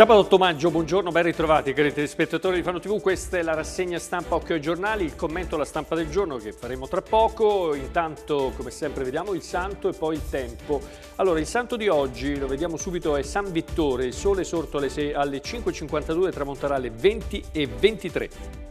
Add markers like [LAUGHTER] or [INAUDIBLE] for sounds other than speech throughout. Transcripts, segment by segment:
Sabato 8 maggio, buongiorno, ben ritrovati cari telespettatori di Fano TV, questa è la rassegna stampa Occhio ai giornali, il commento alla stampa del giorno che faremo tra poco, intanto come sempre vediamo il santo e poi il tempo. Allora il santo di oggi, lo vediamo subito, è San Vittore, il sole sorto alle, alle 5.52 tramonterà alle 20.23.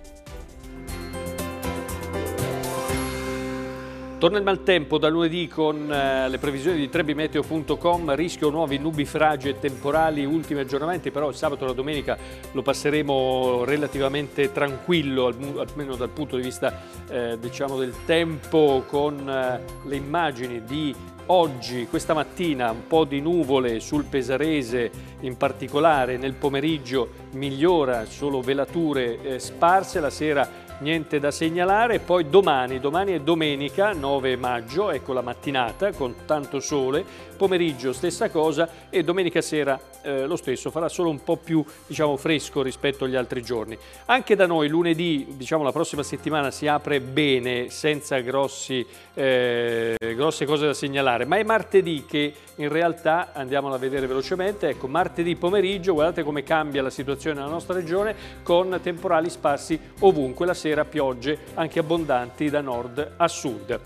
Torna il maltempo da lunedì con eh, le previsioni di trebimeteo.com, rischio nuovi nubifragi e temporali, ultimi aggiornamenti, però il sabato e la domenica lo passeremo relativamente tranquillo, almeno dal punto di vista eh, diciamo del tempo, con eh, le immagini di oggi, questa mattina, un po' di nuvole sul Pesarese in particolare, nel pomeriggio migliora, solo velature eh, sparse, la sera niente da segnalare. Poi domani, domani è domenica 9 maggio, ecco la mattinata con tanto sole, pomeriggio stessa cosa e domenica sera eh, lo stesso, farà solo un po' più diciamo, fresco rispetto agli altri giorni. Anche da noi lunedì, diciamo la prossima settimana, si apre bene, senza grossi, eh, grosse cose da segnalare, ma è martedì che in realtà, andiamola a vedere velocemente, ecco martedì pomeriggio, guardate come cambia la situazione nella nostra regione con temporali sparsi ovunque la sera sera piogge anche abbondanti da nord a sud.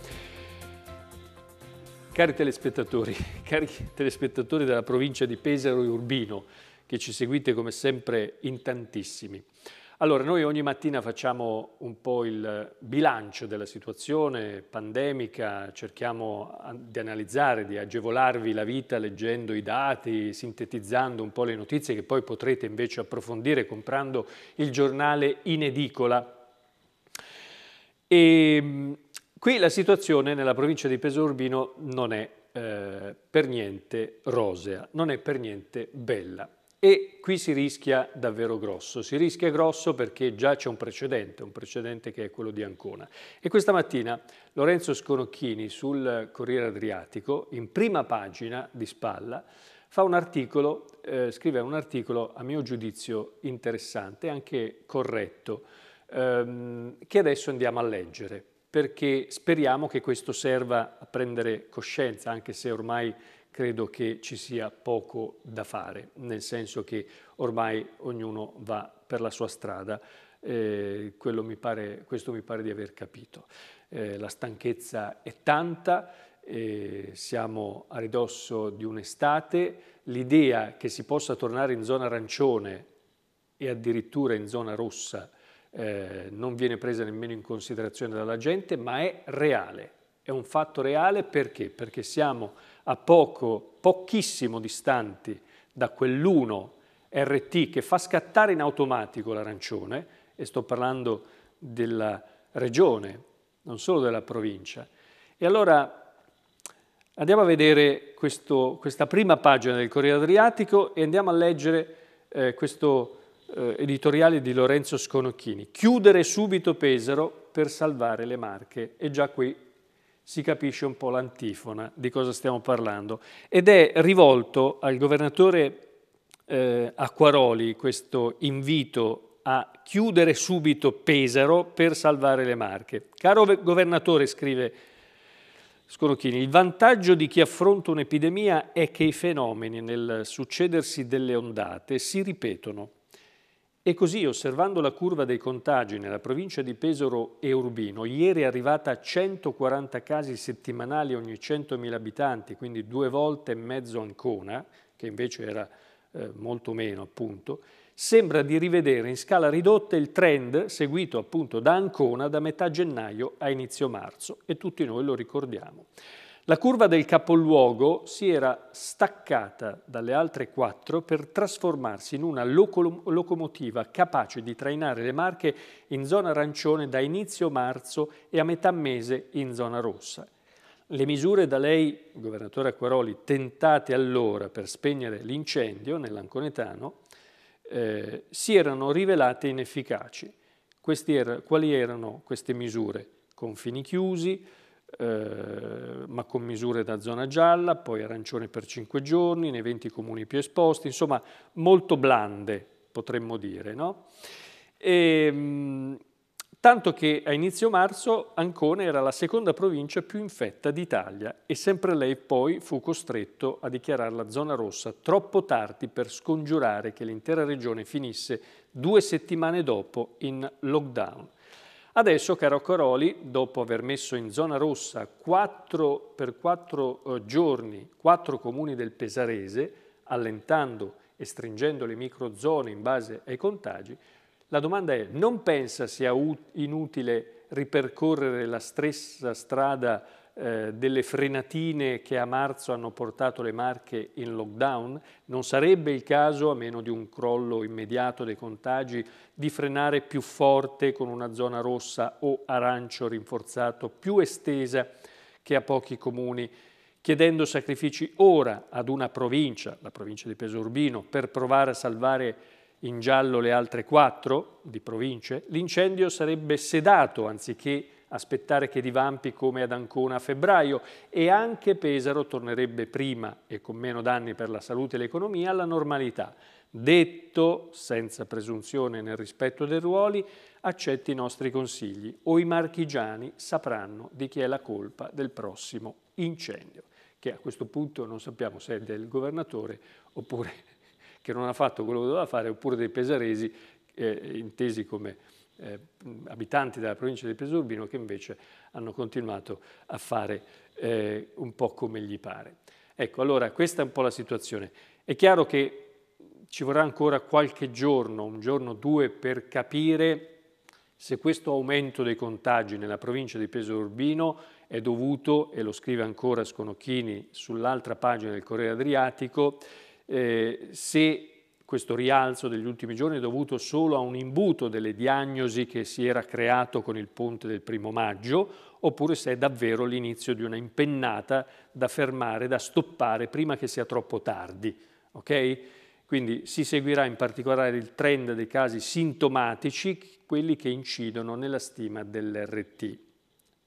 Cari telespettatori, [LAUGHS] cari telespettatori della provincia di Pesaro e Urbino, che ci seguite come sempre in tantissimi. Allora, noi ogni mattina facciamo un po' il bilancio della situazione pandemica, cerchiamo di analizzare, di agevolarvi la vita leggendo i dati, sintetizzando un po' le notizie che poi potrete invece approfondire comprando il giornale in edicola e ehm, qui la situazione nella provincia di Urbino non è eh, per niente rosea, non è per niente bella. E qui si rischia davvero grosso. Si rischia grosso perché già c'è un precedente, un precedente che è quello di Ancona. E questa mattina Lorenzo Sconocchini sul Corriere Adriatico, in prima pagina di spalla, fa un articolo, eh, scrive un articolo a mio giudizio interessante, e anche corretto, ehm, che adesso andiamo a leggere, perché speriamo che questo serva a prendere coscienza, anche se ormai credo che ci sia poco da fare, nel senso che ormai ognuno va per la sua strada, eh, mi pare, questo mi pare di aver capito. Eh, la stanchezza è tanta, eh, siamo a ridosso di un'estate, l'idea che si possa tornare in zona arancione e addirittura in zona rossa eh, non viene presa nemmeno in considerazione dalla gente, ma è reale. È un fatto reale perché? Perché siamo a poco, pochissimo distanti da quell'1 RT che fa scattare in automatico l'arancione, e sto parlando della regione, non solo della provincia. E allora andiamo a vedere questo, questa prima pagina del Corriere Adriatico e andiamo a leggere eh, questo eh, editoriale di Lorenzo Sconocchini, chiudere subito Pesaro per salvare le Marche. E già qui si capisce un po' l'antifona di cosa stiamo parlando. Ed è rivolto al governatore eh, Acquaroli questo invito a chiudere subito Pesaro per salvare le Marche. Caro governatore, scrive Sconocchini, il vantaggio di chi affronta un'epidemia è che i fenomeni nel succedersi delle ondate si ripetono. E così, osservando la curva dei contagi nella provincia di Pesaro e Urbino, ieri arrivata a 140 casi settimanali ogni 100.000 abitanti, quindi due volte e mezzo Ancona, che invece era eh, molto meno appunto, sembra di rivedere in scala ridotta il trend seguito appunto da Ancona da metà gennaio a inizio marzo e tutti noi lo ricordiamo. La curva del capoluogo si era staccata dalle altre quattro per trasformarsi in una locomotiva capace di trainare le Marche in zona arancione da inizio marzo e a metà mese in zona rossa. Le misure da lei, governatore Acquaroli, tentate allora per spegnere l'incendio nell'Anconetano, eh, si erano rivelate inefficaci. Era, quali erano queste misure? Confini chiusi, eh, ma con misure da zona gialla, poi arancione per 5 giorni, nei 20 comuni più esposti, insomma molto blande potremmo dire. No? E, ehm, tanto che a inizio marzo Ancona era la seconda provincia più infetta d'Italia e sempre lei poi fu costretto a dichiararla zona rossa troppo tardi per scongiurare che l'intera regione finisse due settimane dopo in lockdown. Adesso, caro Coroli, dopo aver messo in zona rossa 4 per 4 eh, giorni 4 comuni del Pesarese, allentando e stringendo le microzone in base ai contagi, la domanda è non pensa sia inutile ripercorrere la stessa strada eh, delle frenatine che a marzo hanno portato le Marche in lockdown, non sarebbe il caso, a meno di un crollo immediato dei contagi, di frenare più forte con una zona rossa o arancio rinforzato più estesa che a pochi comuni, chiedendo sacrifici ora ad una provincia, la provincia di Pesorbino, per provare a salvare in giallo le altre quattro di province, l'incendio sarebbe sedato anziché aspettare che divampi come ad Ancona a febbraio e anche Pesaro tornerebbe prima e con meno danni per la salute e l'economia alla normalità. Detto, senza presunzione nel rispetto dei ruoli, accetti i nostri consigli o i marchigiani sapranno di chi è la colpa del prossimo incendio, che a questo punto non sappiamo se è del governatore oppure [LAUGHS] che non ha fatto quello che doveva fare, oppure dei pesaresi eh, intesi come eh, abitanti della provincia di Presurbino che invece hanno continuato a fare eh, un po' come gli pare. Ecco, allora questa è un po' la situazione. È chiaro che ci vorrà ancora qualche giorno, un giorno o due, per capire se questo aumento dei contagi nella provincia di Presurbino è dovuto, e lo scrive ancora Sconocchini sull'altra pagina del Corriere Adriatico, eh, se questo rialzo degli ultimi giorni è dovuto solo a un imbuto delle diagnosi che si era creato con il ponte del primo maggio, oppure se è davvero l'inizio di una impennata da fermare, da stoppare prima che sia troppo tardi. Okay? Quindi si seguirà in particolare il trend dei casi sintomatici, quelli che incidono nella stima dell'RT,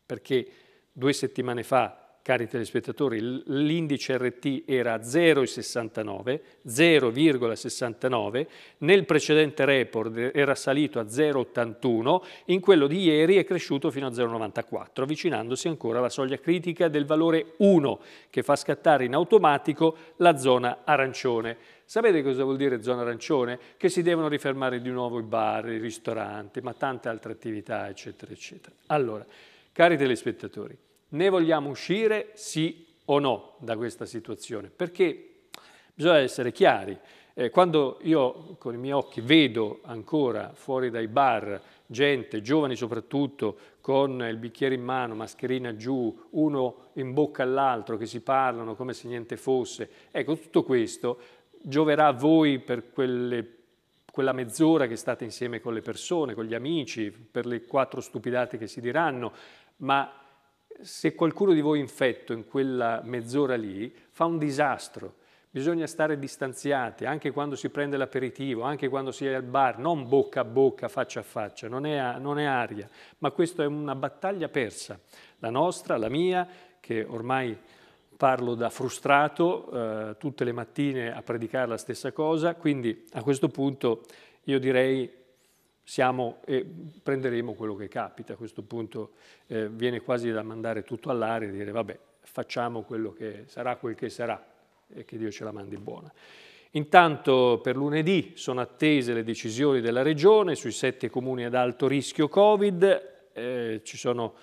perché due settimane fa cari telespettatori, l'indice RT era 0,69, 0,69, nel precedente report era salito a 0,81, in quello di ieri è cresciuto fino a 0,94, avvicinandosi ancora alla soglia critica del valore 1, che fa scattare in automatico la zona arancione. Sapete cosa vuol dire zona arancione? Che si devono rifermare di nuovo i bar, i ristoranti, ma tante altre attività, eccetera, eccetera. Allora, cari telespettatori, ne vogliamo uscire sì o no da questa situazione? Perché bisogna essere chiari. Eh, quando io con i miei occhi vedo ancora fuori dai bar gente, giovani soprattutto, con il bicchiere in mano, mascherina giù, uno in bocca all'altro che si parlano come se niente fosse, ecco tutto questo gioverà a voi per quelle quella mezz'ora che state insieme con le persone, con gli amici, per le quattro stupidate che si diranno, ma se qualcuno di voi è infetto in quella mezz'ora lì, fa un disastro. Bisogna stare distanziati, anche quando si prende l'aperitivo, anche quando si è al bar, non bocca a bocca, faccia a faccia, non è, non è aria, ma questa è una battaglia persa, la nostra, la mia, che ormai parlo da frustrato, eh, tutte le mattine a predicare la stessa cosa, quindi a questo punto io direi siamo e prenderemo quello che capita. A questo punto eh, viene quasi da mandare tutto all'aria e dire vabbè, facciamo quello che sarà quel che sarà e che Dio ce la mandi buona. Intanto per lunedì sono attese le decisioni della Regione sui sette comuni ad alto rischio Covid, eh, ci sono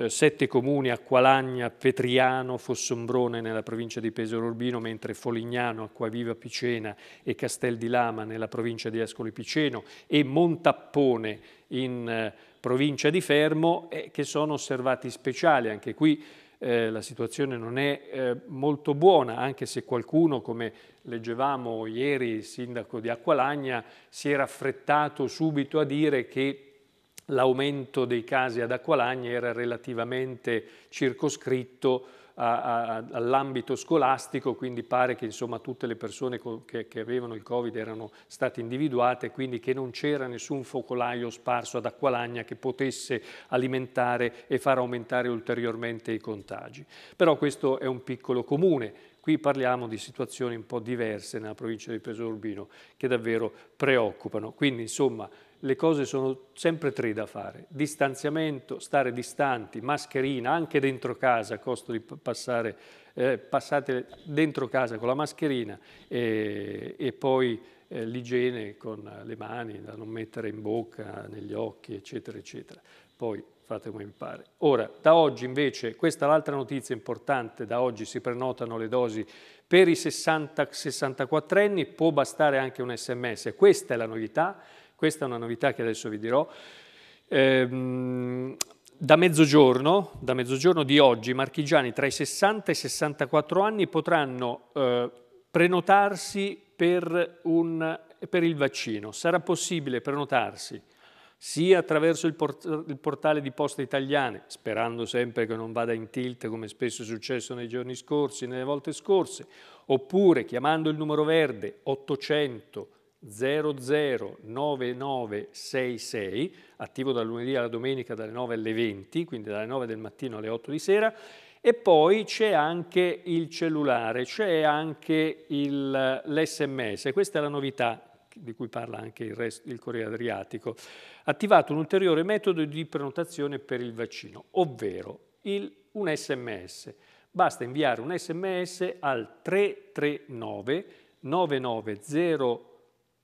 eh, sette comuni, Acqualagna, Petriano, Fossombrone nella provincia di Pesaro Urbino, mentre Folignano, Acquaviva Picena e Castel di Lama nella provincia di Ascoli Piceno e Montappone in eh, provincia di Fermo, eh, che sono osservati speciali. Anche qui eh, la situazione non è eh, molto buona, anche se qualcuno, come leggevamo ieri il sindaco di Acqualagna, si era affrettato subito a dire che l'aumento dei casi ad Acqualagna era relativamente circoscritto all'ambito scolastico, quindi pare che insomma, tutte le persone che, che, avevano il Covid erano state individuate, quindi che non c'era nessun focolaio sparso ad Acqualagna che potesse alimentare e far aumentare ulteriormente i contagi. Però questo è un piccolo comune, Qui parliamo di situazioni un po' diverse nella provincia di Peso Urbino che davvero preoccupano. Quindi insomma le cose sono sempre tre da fare. Distanziamento, stare distanti, mascherina, anche dentro casa, a costo di passare, eh, passate dentro casa con la mascherina e, e poi eh, l'igiene con le mani, da non mettere in bocca, negli occhi, eccetera, eccetera. Poi fate come vi pare. Ora, da oggi invece, questa è l'altra notizia importante, da oggi si prenotano le dosi per i 60-64 anni, può bastare anche un sms, questa è la novità, questa è una novità che adesso vi dirò. Ehm, da mezzogiorno, da mezzogiorno, di oggi, i marchigiani tra i 60 e i 64 anni potranno eh, prenotarsi per, un, per, il vaccino. Sarà possibile prenotarsi sia attraverso il, port- il portale di Poste Italiane, sperando sempre che non vada in tilt come spesso è successo nei giorni scorsi, nelle volte scorse, oppure chiamando il numero verde 800 009966, attivo dal lunedì alla domenica dalle 9 alle 20, quindi dalle 9 del mattino alle 8 di sera, e poi c'è anche il cellulare, c'è anche l'SMS, questa è la novità di cui parla anche il, resto, il Corriere Adriatico, attivato un ulteriore metodo di prenotazione per il vaccino, ovvero il, un sms. Basta inviare un sms al 339 9900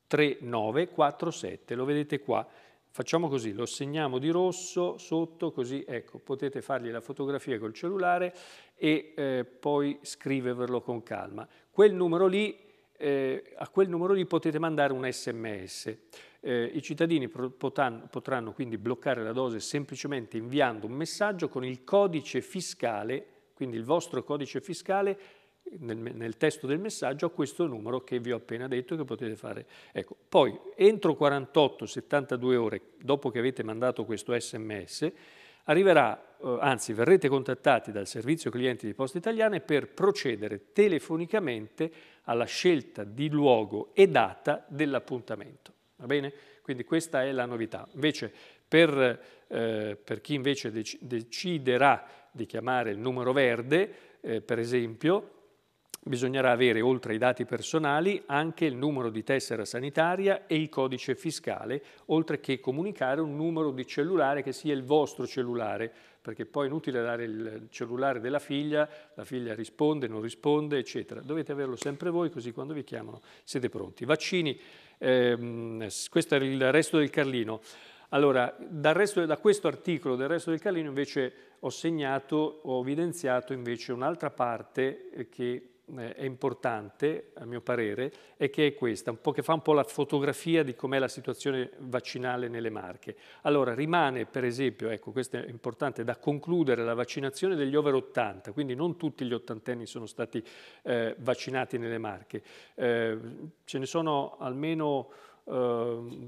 3947, lo vedete qua. Facciamo così, lo segniamo di rosso sotto, così ecco, potete fargli la fotografia col cellulare e eh, poi scriverlo con calma. Quel numero lì, eh, a quel numero lì potete mandare un sms. Eh, I cittadini potranno, potranno quindi bloccare la dose semplicemente inviando un messaggio con il codice fiscale, quindi il vostro codice fiscale, nel, nel, testo del messaggio a questo numero che vi ho appena detto che potete fare. Ecco, poi entro 48-72 ore dopo che avete mandato questo sms arriverà, eh, anzi verrete contattati dal servizio clienti di Poste Italiane per procedere telefonicamente alla scelta di luogo e data dell'appuntamento. Va bene? Quindi questa è la novità. Invece per, eh, per chi invece dec deciderà di chiamare il numero verde, eh, per esempio, bisognerà avere, oltre ai dati personali, anche il numero di tessera sanitaria e il codice fiscale, oltre che comunicare un numero di cellulare che sia il vostro cellulare, perché poi è inutile dare il cellulare della figlia, la figlia risponde, non risponde, eccetera. Dovete averlo sempre voi, così quando vi chiamano siete pronti. Vaccini, ehm, questo era il resto del Carlino. Allora, resto, da questo articolo del resto del Carlino invece ho segnato, ho evidenziato invece un'altra parte eh, che eh, è importante, a mio parere, è che è questa, che fa un po' la fotografia di com'è la situazione vaccinale nelle Marche. Allora, rimane per esempio, ecco questo è importante, da concludere la vaccinazione degli over 80, quindi non tutti gli ottantenni sono stati eh, vaccinati nelle Marche. Eh, ce ne sono almeno eh,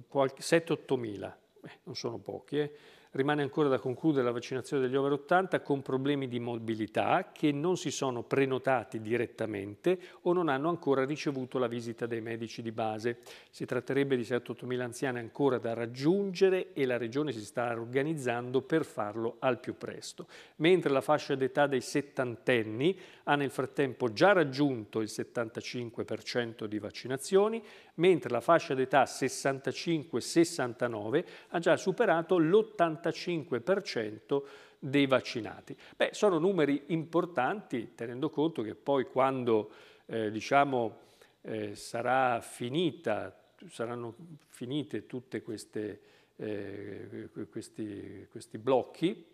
7-8 mila, eh, non sono pochi, eh, Rimane ancora da concludere la vaccinazione degli over 80 con problemi di mobilità che non si sono prenotati direttamente o non hanno ancora ricevuto la visita dei medici di base. Si tratterebbe di 7-8.000 anziani ancora da raggiungere e la Regione si sta organizzando per farlo al più presto. Mentre la fascia d'età dei settantenni ha nel frattempo già raggiunto il 75% di vaccinazioni, mentre la fascia d'età 65-69 ha già superato l'80% 75% dei vaccinati. Beh, sono numeri importanti, tenendo conto che poi quando eh, diciamo, eh, sarà finita, saranno finite tutti eh, questi, questi, blocchi,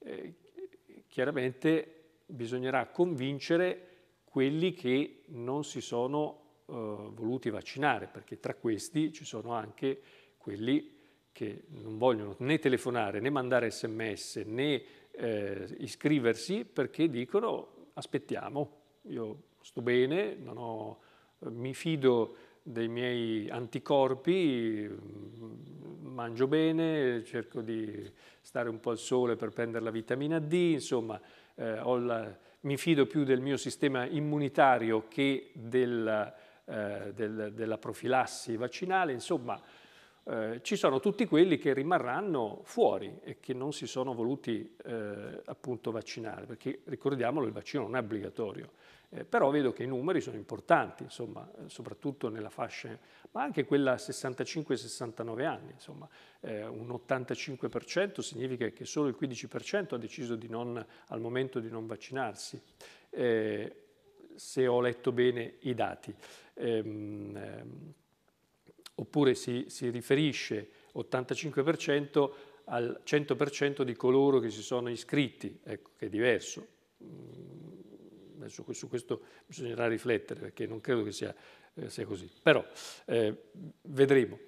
eh, chiaramente bisognerà convincere quelli che non si sono eh, voluti vaccinare, perché tra questi ci sono anche quelli che non vogliono né telefonare né mandare sms né eh, iscriversi perché dicono aspettiamo, io sto bene, ho, mi fido dei miei anticorpi, mm, mangio bene, cerco di stare un po' al sole per prendere la vitamina D, insomma eh, la, mi fido più del mio sistema immunitario che della, eh, del, della profilassi vaccinale, insomma eh, ci sono tutti quelli che rimarranno fuori e che non si sono voluti eh, appunto vaccinare, perché ricordiamolo il vaccino non è obbligatorio, eh, però vedo che i numeri sono importanti, insomma, eh, soprattutto nella fascia, ma anche quella 65-69 anni, insomma, eh, un 85% significa che solo il 15% ha deciso non, al momento di non vaccinarsi se ho letto bene i dati. Ehm, ehm oppure si, si riferisce 85% al 100% di coloro che si sono iscritti, ecco, che è diverso. Mm, adesso su questo bisognerà riflettere perché non credo che sia, eh, sia così, però eh, vedremo.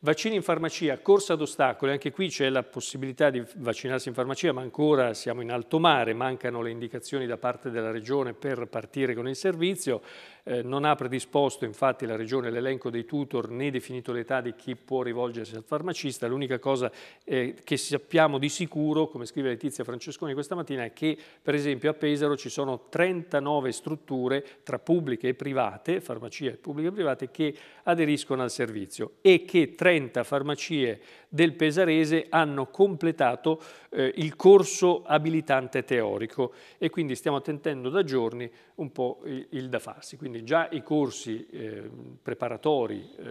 Vaccini in farmacia, corsa ad ostacoli, anche qui c'è la possibilità di vaccinarsi in farmacia, ma ancora siamo in alto mare, mancano le indicazioni da parte della Regione per partire con il servizio. Eh, non ha predisposto infatti la Regione l'elenco dei tutor né definito l'età di chi può rivolgersi al farmacista. L'unica cosa eh, che sappiamo di sicuro, come scrive Letizia Francesconi questa mattina, è che per esempio a Pesaro ci sono 39 strutture tra pubbliche e private, farmacie pubbliche e private, che aderiscono al servizio e che 30 farmacie del Pesarese hanno completato eh, il corso abilitante teorico e quindi stiamo attendendo da giorni un po' il, il da farsi. Quindi già i corsi eh, preparatori, eh,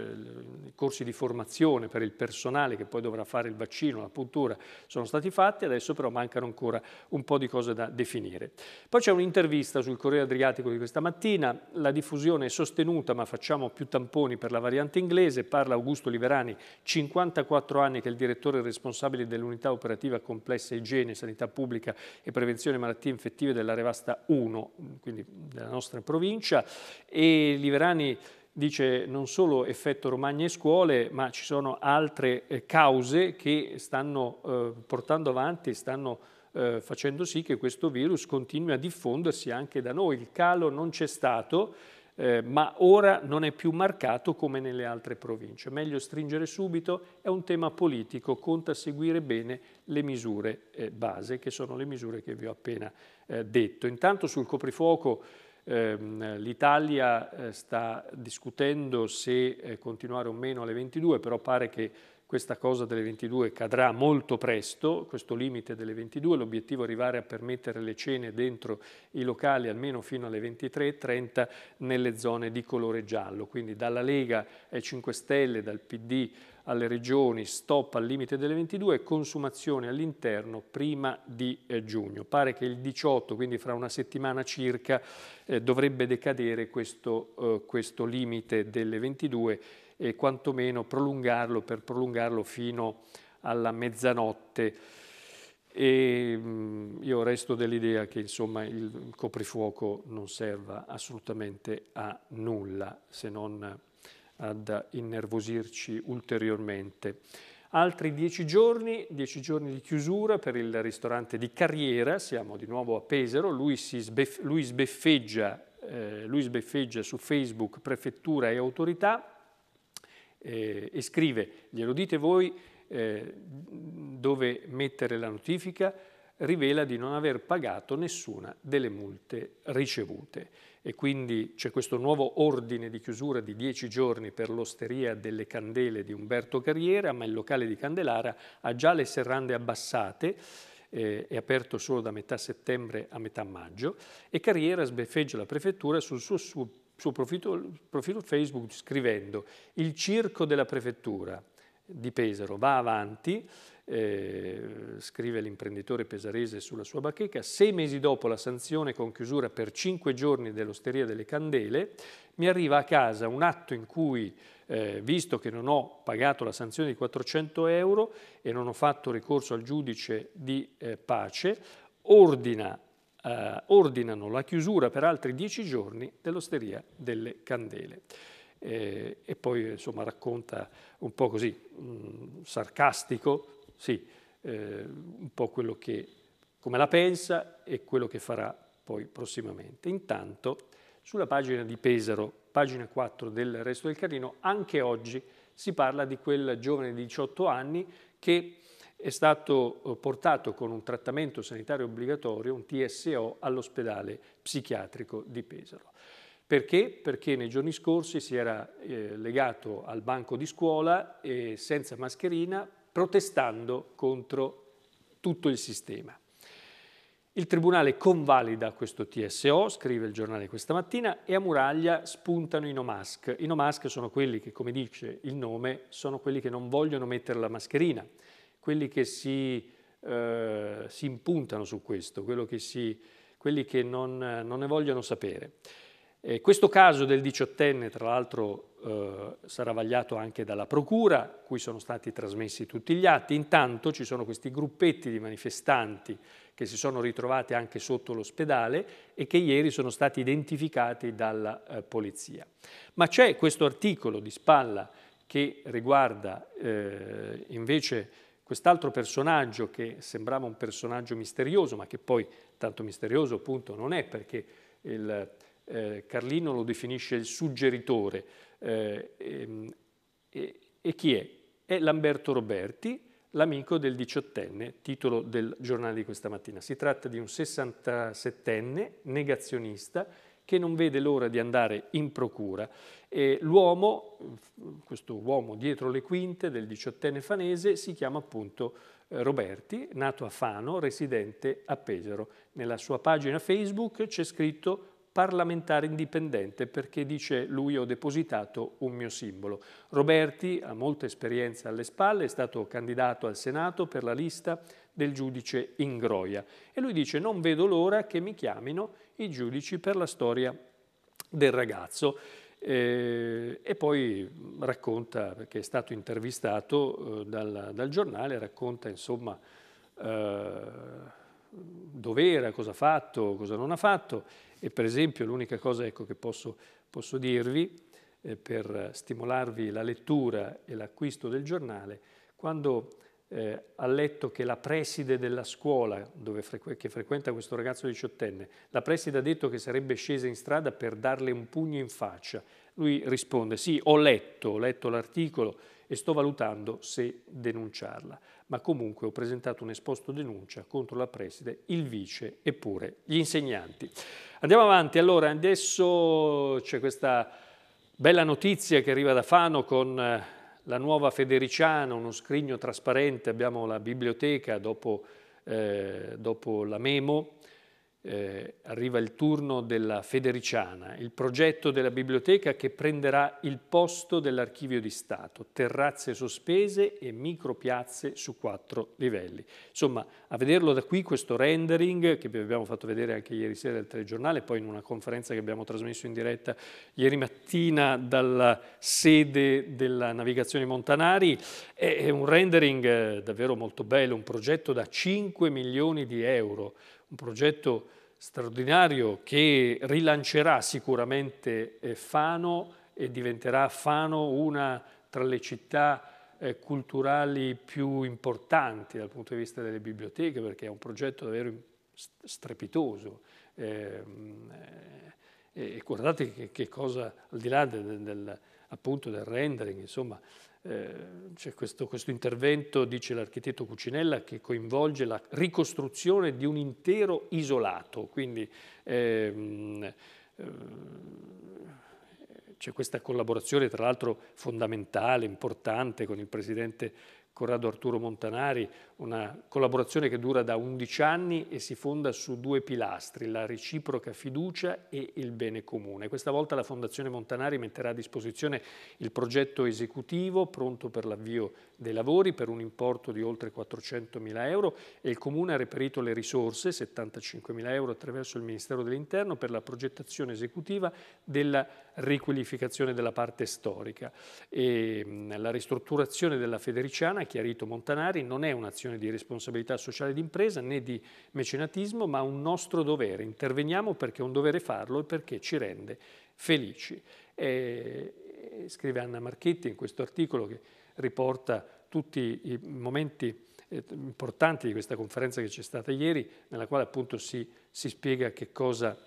i corsi di formazione per il personale che poi dovrà fare il vaccino, la puntura, sono stati fatti, adesso però mancano ancora un po' di cose da definire. Poi c'è un'intervista sul Corriere Adriatico di questa mattina, la diffusione è sostenuta ma facciamo più tamponi per la variante inglese, parla Augusto Liverani, 54 anni Giovanni, che è il direttore responsabile dell'unità operativa complessa igiene, sanità pubblica e prevenzione malattie infettive della Revasta 1, quindi della nostra provincia, e Liverani dice non solo effetto Romagna e scuole, ma ci sono altre eh, cause che stanno eh, portando avanti, stanno eh, facendo sì che questo virus continui a diffondersi anche da noi. Il calo non c'è stato eh, ma ora non è più marcato come nelle altre province. Meglio stringere subito, è un tema politico, conta seguire bene le misure eh, base, che sono le misure che vi ho appena eh, detto. Intanto sul coprifuoco ehm, l'Italia eh, sta discutendo se eh, continuare o meno alle 22, però pare che questa cosa delle 22 cadrà molto presto, questo limite delle 22, l'obiettivo è arrivare a permettere le cene dentro i locali almeno fino alle 23.30 nelle zone di colore giallo, quindi dalla Lega ai 5 Stelle, dal PD alle regioni, stop al limite delle 22 consumazione all'interno prima di eh, giugno. Pare che il 18, quindi fra una settimana circa, eh, dovrebbe decadere questo, eh, questo limite delle 22 e quantomeno prolungarlo per prolungarlo fino alla mezzanotte. E mm, io resto dell'idea che insomma, il coprifuoco non serva assolutamente a nulla se non ad innervosirci ulteriormente. Altri dieci giorni, dieci giorni di chiusura per il ristorante di Carriera, siamo di nuovo a Pesaro, lui, sbeff lui, sbeffeggia, eh, lui sbeffeggia su Facebook prefettura e autorità, eh, e scrive, glielo dite voi eh, dove mettere la notifica, rivela di non aver pagato nessuna delle multe ricevute e quindi c'è questo nuovo ordine di chiusura di 10 giorni per l'osteria delle candele di Umberto Carriera, ma il locale di Candelara ha già le serrande abbassate, eh, è aperto solo da metà settembre a metà maggio e Carriera sbeffeggia la prefettura sul suo, suo suo profilo, profilo Facebook scrivendo il circo della prefettura di Pesaro va avanti, eh, scrive l'imprenditore pesarese sulla sua bacheca, sei mesi dopo la sanzione con chiusura per cinque giorni dell'Osteria delle Candele, mi arriva a casa un atto in cui, eh, visto che non ho pagato la sanzione di 400 euro e non ho fatto ricorso al giudice di eh, pace, ordina eh, ordinano la chiusura per altri dieci giorni dell'Osteria delle Candele. Eh, e poi insomma, racconta un po' così, mh, mm, sarcastico, sì, eh, un po' quello che, come la pensa e quello che farà poi prossimamente. Intanto sulla pagina di Pesaro, pagina 4 del Resto del Carino, anche oggi si parla di quel giovane di 18 anni che è stato eh, portato con un trattamento sanitario obbligatorio, un TSO, all'ospedale psichiatrico di Pesaro. Perché? Perché nei giorni scorsi si era eh, legato al banco di scuola eh, senza mascherina, protestando contro tutto il sistema. Il Tribunale convalida questo TSO, scrive il giornale questa mattina, e a muraglia spuntano i no mask. I no mask sono quelli che, come dice il nome, sono quelli che non vogliono mettere la mascherina quelli che si, eh, si impuntano su questo, che si, quelli che non, non, ne vogliono sapere. Eh, questo caso del diciottenne, tra l'altro, eh, sarà vagliato anche dalla Procura, cui sono stati trasmessi tutti gli atti. Intanto ci sono questi gruppetti di manifestanti che si sono ritrovati anche sotto l'ospedale e che ieri sono stati identificati dalla eh, polizia. Ma c'è questo articolo di Spalla che riguarda eh, invece Quest'altro personaggio che sembrava un personaggio misterioso, ma che poi tanto misterioso appunto non è perché il, eh, Carlino lo definisce il suggeritore. Eh, ehm, e, e chi è? È Lamberto Roberti, l'amico del diciottenne, titolo del giornale di questa mattina. Si tratta di un 67enne negazionista che non vede l'ora di andare in procura. l'uomo, questo uomo dietro le quinte del diciottenne fanese, si chiama appunto eh, Roberti, nato a Fano, residente a Pesaro. Nella sua pagina Facebook c'è scritto parlamentare indipendente perché dice lui ho depositato un mio simbolo. Roberti ha molta esperienza alle spalle, è stato candidato al Senato per la lista del giudice Ingroia e lui dice non vedo l'ora che mi chiamino i giudici per la storia del ragazzo. Eh, e poi racconta, perché è stato intervistato eh, dal, dal, giornale, racconta insomma eh, dove era, cosa ha fatto, cosa non ha fatto e per esempio l'unica cosa ecco, che posso, posso dirvi eh, per stimolarvi la lettura e l'acquisto del giornale, quando eh, ha letto che la preside della scuola frequ che frequenta questo ragazzo diciottenne, la preside ha detto che sarebbe scesa in strada per darle un pugno in faccia. Lui risponde sì, ho letto, ho letto l'articolo e sto valutando se denunciarla ma comunque ho presentato un esposto denuncia contro la preside, il vice e pure gli insegnanti. Andiamo avanti, allora adesso c'è questa bella notizia che arriva da Fano con eh, la nuova Federiciana, uno scrigno trasparente, abbiamo la biblioteca dopo, eh, dopo la Memo, eh, arriva il turno della Federiciana, il progetto della biblioteca che prenderà il posto dell'archivio di Stato, terrazze sospese e micropiazze su quattro livelli. Insomma, a vederlo da qui questo rendering che vi abbiamo fatto vedere anche ieri sera al telegiornale, poi in una conferenza che abbiamo trasmesso in diretta ieri mattina dalla sede della navigazione Montanari, è un rendering eh, davvero molto bello, un progetto da 5 milioni di euro un progetto straordinario che rilancerà sicuramente eh, Fano e diventerà Fano una tra le città eh, culturali più importanti dal punto di vista delle biblioteche, perché è un progetto davvero strepitoso. Ehm, eh, e, guardate che, cosa, al di là del, del, appunto del rendering, insomma, eh, c'è questo, questo, intervento, dice l'architetto Cucinella, che coinvolge la ricostruzione di un intero isolato, quindi ehm, eh, c'è questa collaborazione tra l'altro fondamentale, importante con il presidente Corrado Arturo Montanari, una collaborazione che dura da 11 anni e si fonda su due pilastri, la reciproca fiducia e il bene comune. Questa volta la Fondazione Montanari metterà a disposizione il progetto esecutivo pronto per l'avvio dei lavori per un importo di oltre 400 mila euro e il Comune ha reperito le risorse, 75 mila euro attraverso il Ministero dell'Interno, per la progettazione esecutiva della riqualificazione della parte storica. E ehm, la ristrutturazione della Federiciana, chiarito Montanari, non è un'azione dimensione di responsabilità sociale d'impresa né di mecenatismo, ma un nostro dovere. Interveniamo perché è un dovere farlo e perché ci rende felici. E, scrive Anna Marchetti in questo articolo che riporta tutti i momenti eh, importanti di questa conferenza che c'è stata ieri, nella quale appunto si, si spiega che cosa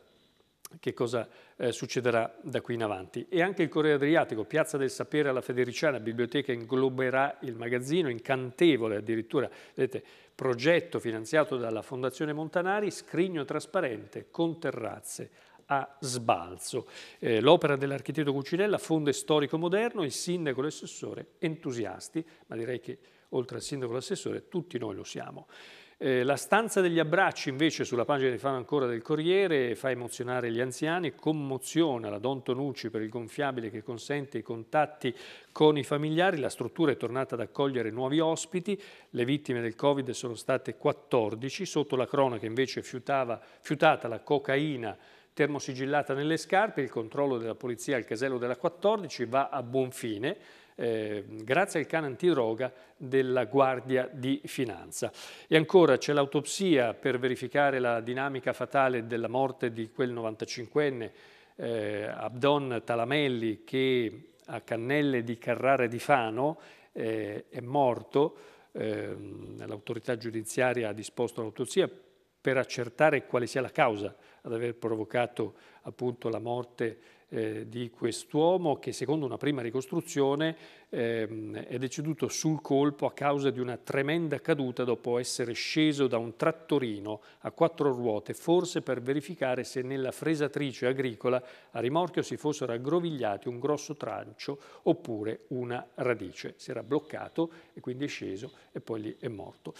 che cosa eh, succederà da qui in avanti. E anche il Corriere Adriatico, Piazza del Sapere alla Federiciana, biblioteca ingloberà il magazzino, incantevole addirittura, vedete, progetto finanziato dalla Fondazione Montanari, scrigno trasparente con terrazze a sbalzo. Eh, l'opera dell'architetto Cucinella fonde storico moderno, il sindaco e l'assessore entusiasti, ma direi che oltre al sindaco e all'assessore tutti noi lo siamo. Eh, la stanza degli abbracci invece sulla pagina di Fama ancora del Corriere fa emozionare gli anziani, commoziona la Don Tonucci per il gonfiabile che consente i contatti con i familiari, la struttura è tornata ad accogliere nuovi ospiti, le vittime del Covid sono state 14, sotto la cronaca invece fiutava, fiutata la cocaina termosigillata nelle scarpe, il controllo della polizia al casello della 14 va a buon fine, Ehm, grazie al cane antidroga della Guardia di Finanza. E ancora c'è l'autopsia per verificare la dinamica fatale della morte di quel 95enne eh, Abdon Talamelli che a Cannelle di Carrara di Fano eh, è morto. Ehm, l'autorità giudiziaria ha disposto l'autopsia per accertare quale sia la causa ad aver provocato appunto la morte eh, di quest'uomo che secondo una prima ricostruzione ehm, è deceduto sul colpo a causa di una tremenda caduta dopo essere sceso da un trattorino a quattro ruote, forse per verificare se nella fresatrice agricola a rimorchio si fossero aggrovigliati un grosso trancio oppure una radice. Si era bloccato e quindi è sceso e poi lì è morto.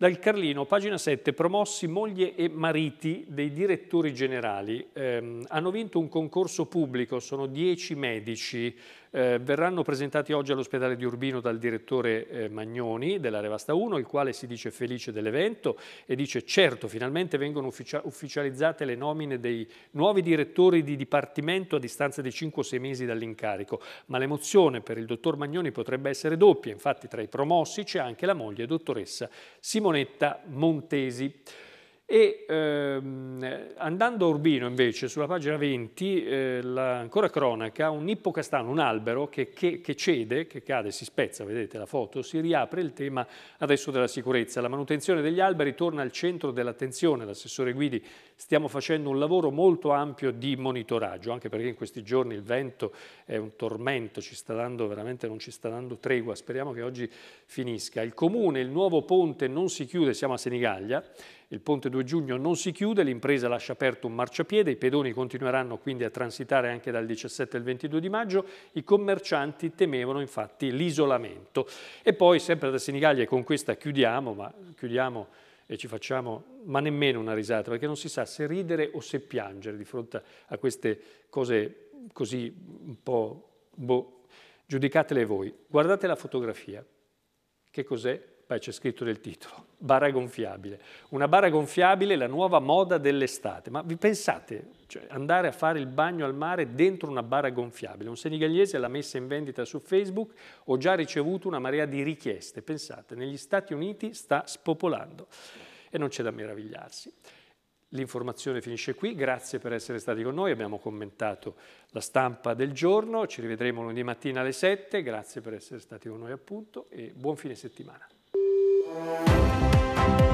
Dal Carlino, pagina 7, promossi moglie e mariti dei direttori generali. Eh, hanno vinto un concorso pubblico, sono 10 medici eh, verranno presentati oggi all'ospedale di Urbino dal direttore eh, Magnoni della Revasta 1, il quale si dice felice dell'evento e dice certo finalmente vengono ufficia ufficializzate le nomine dei nuovi direttori di dipartimento a distanza di 5 6 mesi dall'incarico, ma l'emozione per il dottor Magnoni potrebbe essere doppia, infatti tra i promossi c'è anche la moglie dottoressa Simonetta Montesi. E ehm, andando a Urbino invece, sulla pagina 20, eh, la, ancora cronaca, un ippocastano, un albero che, che, che, cede, che cade, si spezza, vedete la foto, si riapre il tema adesso della sicurezza. La manutenzione degli alberi torna al centro dell'attenzione. L'assessore Guidi stiamo facendo un lavoro molto ampio di monitoraggio, anche perché in questi giorni il vento è un tormento, ci sta dando, veramente non ci sta dando tregua, speriamo che oggi finisca. Il comune, il nuovo ponte non si chiude, siamo a Senigallia, il ponte 2 giugno non si chiude, l'impresa lascia aperto un marciapiede, i pedoni continueranno quindi a transitare anche dal 17 al 22 di maggio, i commercianti temevano infatti l'isolamento. E poi sempre da Senigallia, e con questa chiudiamo, ma chiudiamo e ci facciamo ma nemmeno una risata, perché non si sa se ridere o se piangere di fronte a queste cose così un po'... Boh, giudicatele voi. Guardate la fotografia. Che cos'è? Beh, c'è scritto nel titolo, bara gonfiabile. Una bara gonfiabile è la nuova moda dell'estate. Ma vi pensate, cioè, andare a fare il bagno al mare dentro una bara gonfiabile? Un senigallese l'ha messa in vendita su Facebook, ho già ricevuto una marea di richieste. Pensate, negli Stati Uniti sta spopolando e non c'è da meravigliarsi. L'informazione finisce qui, grazie per essere stati con noi, abbiamo commentato la stampa del giorno, ci rivedremo lunedì mattina alle 7, grazie per essere stati con noi appunto e buon fine settimana. Música